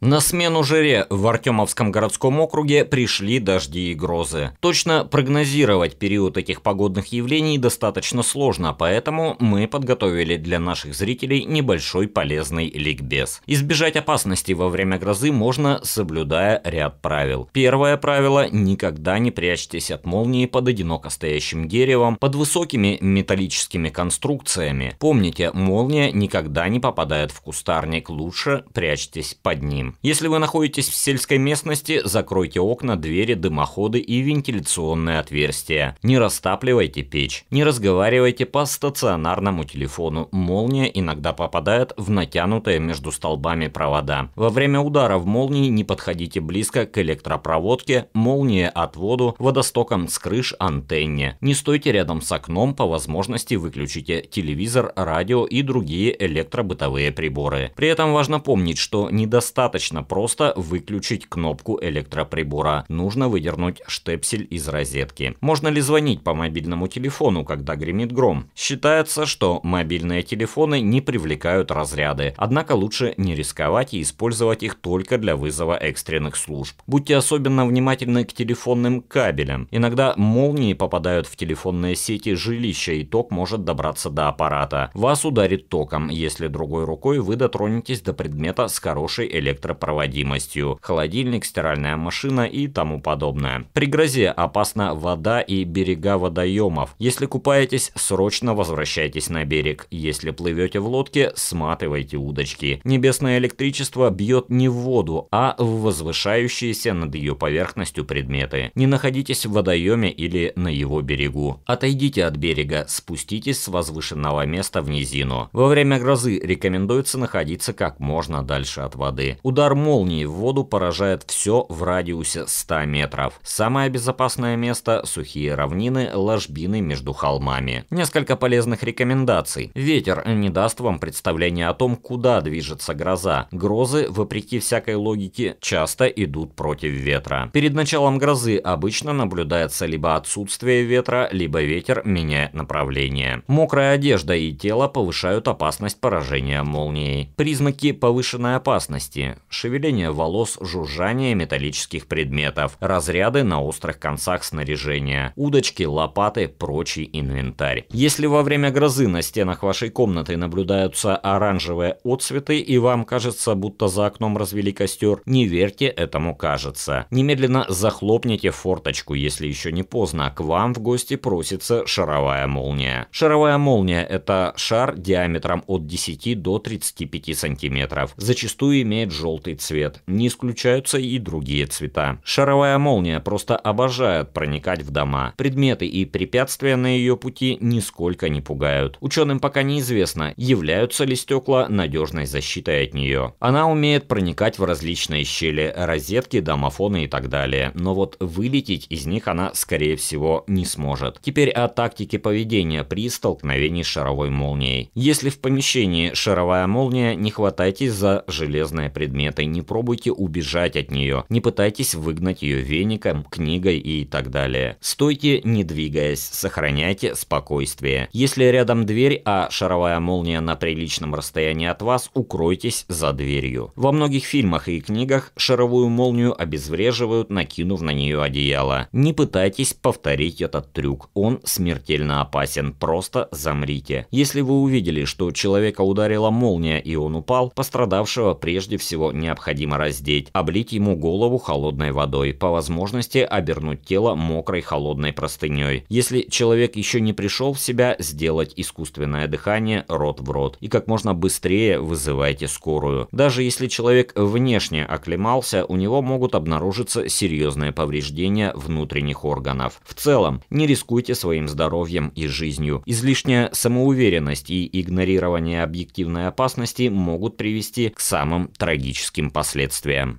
На смену жаре в Артемовском городском округе пришли дожди и грозы. Точно прогнозировать период этих погодных явлений достаточно сложно, поэтому мы подготовили для наших зрителей небольшой полезный ликбез. Избежать опасности во время грозы можно, соблюдая ряд правил. Первое правило – никогда не прячьтесь от молнии под одиноко стоящим деревом, под высокими металлическими конструкциями. Помните, молния никогда не попадает в кустарник, лучше прячьтесь под ним. Если вы находитесь в сельской местности, закройте окна, двери, дымоходы и вентиляционные отверстия. Не растапливайте печь. Не разговаривайте по стационарному телефону. Молния иногда попадает в натянутые между столбами провода. Во время удара в молнии не подходите близко к электропроводке, молнии отводу, водостокам с крыш, антенне. Не стойте рядом с окном, по возможности выключите телевизор, радио и другие электробытовые приборы. При этом важно помнить, что недостаточно достаточно просто выключить кнопку электроприбора. Нужно выдернуть штепсель из розетки. Можно ли звонить по мобильному телефону, когда гремит гром? Считается, что мобильные телефоны не привлекают разряды, однако лучше не рисковать и использовать их только для вызова экстренных служб. Будьте особенно внимательны к телефонным кабелям. Иногда молнии попадают в телефонные сети жилища и ток может добраться до аппарата. Вас ударит током, если другой рукой вы дотронетесь до предмета с хорошей электро электропроводимостью, холодильник, стиральная машина и тому подобное. При грозе опасна вода и берега водоемов. Если купаетесь, срочно возвращайтесь на берег. Если плывете в лодке, сматывайте удочки. Небесное электричество бьет не в воду, а в возвышающиеся над ее поверхностью предметы. Не находитесь в водоеме или на его берегу. Отойдите от берега, спуститесь с возвышенного места в низину. Во время грозы рекомендуется находиться как можно дальше от воды. Удар молнии в воду поражает все в радиусе 100 метров. Самое безопасное место – сухие равнины, ложбины между холмами. Несколько полезных рекомендаций. Ветер не даст вам представления о том, куда движется гроза. Грозы, вопреки всякой логике, часто идут против ветра. Перед началом грозы обычно наблюдается либо отсутствие ветра, либо ветер меняет направление. Мокрая одежда и тело повышают опасность поражения молнией. Признаки повышенной опасности шевеление волос, жужжание металлических предметов, разряды на острых концах снаряжения, удочки, лопаты, прочий инвентарь. Если во время грозы на стенах вашей комнаты наблюдаются оранжевые отцветы и вам кажется, будто за окном развели костер, не верьте этому кажется. Немедленно захлопните форточку, если еще не поздно, к вам в гости просится шаровая молния. Шаровая молния – это шар диаметром от 10 до 35 сантиметров, зачастую имеет желтый желтый цвет, не исключаются и другие цвета. Шаровая молния просто обожает проникать в дома. Предметы и препятствия на ее пути нисколько не пугают. Ученым пока неизвестно, являются ли стекла надежной защитой от нее. Она умеет проникать в различные щели, розетки, домофоны и так далее, но вот вылететь из них она, скорее всего, не сможет. Теперь о тактике поведения при столкновении с шаровой молнией. Если в помещении шаровая молния, не хватайтесь за железные предметы планетой, не пробуйте убежать от нее, не пытайтесь выгнать ее веником, книгой и так далее. Стойте, не двигаясь, сохраняйте спокойствие. Если рядом дверь, а шаровая молния на приличном расстоянии от вас, укройтесь за дверью. Во многих фильмах и книгах шаровую молнию обезвреживают, накинув на нее одеяло. Не пытайтесь повторить этот трюк, он смертельно опасен, просто замрите. Если вы увидели, что человека ударила молния и он упал, пострадавшего прежде всего необходимо раздеть, облить ему голову холодной водой, по возможности обернуть тело мокрой холодной простыней. Если человек еще не пришел в себя, сделать искусственное дыхание рот в рот и как можно быстрее вызывайте скорую. Даже если человек внешне оклемался, у него могут обнаружиться серьезные повреждения внутренних органов. В целом, не рискуйте своим здоровьем и жизнью. Излишняя самоуверенность и игнорирование объективной опасности могут привести к самым трагическим экономическим последствиям.